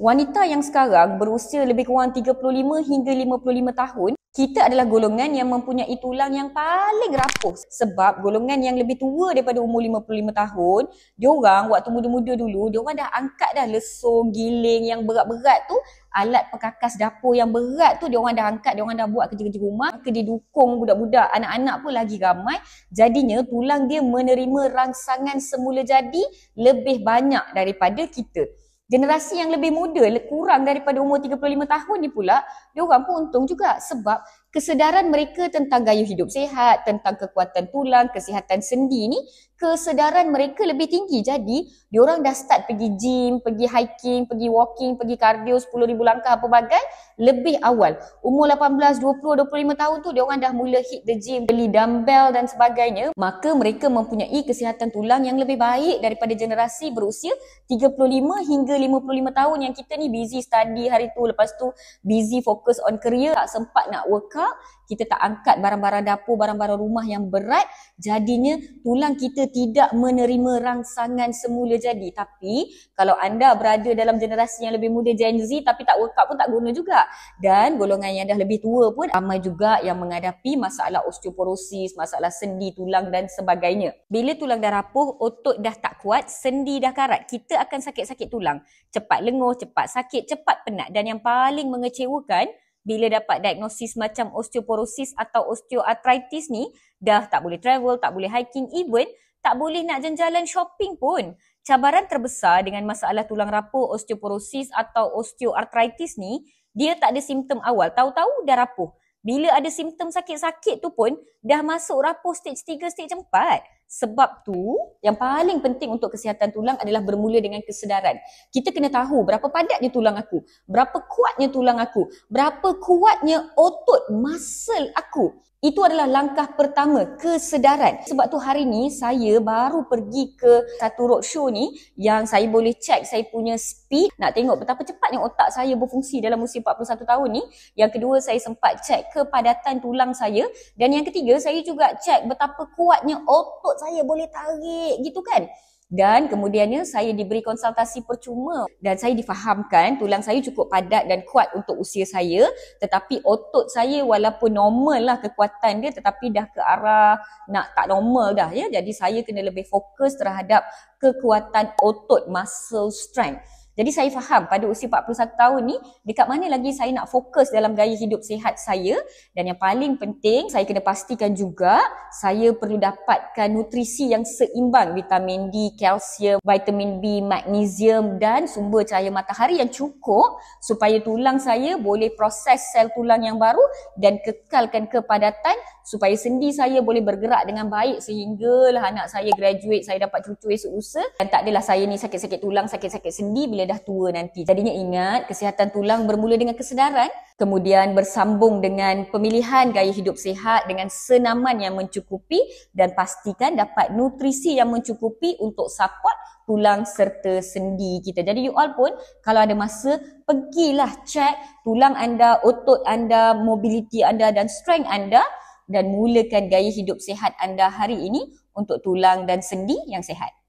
wanita yang sekarang berusia lebih kurang 35 hingga 55 tahun, kita adalah golongan yang mempunyai tulang yang paling rapuh sebab golongan yang lebih tua daripada umur 55 tahun, dia diorang waktu muda-muda dulu, dia diorang dah angkat dah lesung, giling yang berat-berat tu, alat pekakas dapur yang berat tu dia diorang dah angkat, dia diorang dah buat kerja-kerja rumah, maka dia dukung budak-budak, anak-anak pun lagi ramai, jadinya tulang dia menerima rangsangan semula jadi lebih banyak daripada kita generasi yang lebih muda kurang daripada umur 35 tahun ni pula dia orang pun untung juga sebab kesedaran mereka tentang gaya hidup sehat tentang kekuatan tulang kesihatan sendi ni kesedaran mereka lebih tinggi. Jadi, diorang dah start pergi gym, pergi hiking, pergi walking, pergi cardio 10,000 langkah apa bagai, lebih awal. Umur 18, 20, 25 tahun tu, diorang dah mula hit the gym, beli dumbbell dan sebagainya. Maka mereka mempunyai kesihatan tulang yang lebih baik daripada generasi berusia 35 hingga 55 tahun yang kita ni busy study hari tu. Lepas tu, busy focus on career, tak sempat nak workout kita tak angkat barang-barang dapur, barang-barang rumah yang berat, jadinya tulang kita tidak menerima rangsangan semula jadi. Tapi kalau anda berada dalam generasi yang lebih muda Gen Z tapi tak work pun tak guna juga. Dan golongan yang dah lebih tua pun ramai juga yang menghadapi masalah osteoporosis, masalah sendi tulang dan sebagainya. Bila tulang dah rapuh, otot dah tak kuat, sendi dah karat, kita akan sakit-sakit tulang. Cepat lenguh, cepat sakit, cepat penat dan yang paling mengecewakan bila dapat diagnosis macam osteoporosis atau osteoarthritis ni dah tak boleh travel, tak boleh hiking even tak boleh nak jalan-jalan shopping pun. Cabaran terbesar dengan masalah tulang rapuh, osteoporosis atau osteoarthritis ni, dia tak ada simptom awal. Tahu-tahu dah rapuh. Bila ada simptom sakit-sakit tu pun, dah masuk rapuh stage 3, stage 4. Sebab tu, yang paling penting untuk kesihatan tulang adalah bermula dengan kesedaran. Kita kena tahu berapa padatnya tulang aku, berapa kuatnya tulang aku, berapa kuatnya otot muscle aku. Itu adalah langkah pertama kesedaran. Sebab tu hari ni saya baru pergi ke satu roadshow ni yang saya boleh cek saya punya speed. Nak tengok betapa cepatnya otak saya berfungsi dalam musim 41 tahun ni. Yang kedua saya sempat cek kepadatan tulang saya. Dan yang ketiga saya juga cek betapa kuatnya otot saya boleh tarik gitu kan dan kemudiannya saya diberi konsultasi percuma dan saya difahamkan tulang saya cukup padat dan kuat untuk usia saya tetapi otot saya walaupun normal lah kekuatan dia tetapi dah ke arah nak tak normal dah ya jadi saya kena lebih fokus terhadap kekuatan otot muscle strength jadi saya faham pada usia 41 tahun ni dekat mana lagi saya nak fokus dalam gaya hidup sihat saya dan yang paling penting saya kena pastikan juga saya perlu dapatkan nutrisi yang seimbang vitamin D, kalsium, vitamin B, magnesium dan sumber cahaya matahari yang cukup supaya tulang saya boleh proses sel tulang yang baru dan kekalkan kepadatan supaya sendi saya boleh bergerak dengan baik sehinggalah anak saya graduate saya dapat cucu esok lusa dan tak adalah saya ni sakit-sakit tulang sakit-sakit sendi bila dah tua nanti. Jadinya ingat kesihatan tulang bermula dengan kesedaran, kemudian bersambung dengan pemilihan gaya hidup sihat dengan senaman yang mencukupi dan pastikan dapat nutrisi yang mencukupi untuk support tulang serta sendi kita. Jadi you all pun kalau ada masa pergilah check tulang anda, otot anda, mobiliti anda dan strength anda dan mulakan gaya hidup sihat anda hari ini untuk tulang dan sendi yang sihat.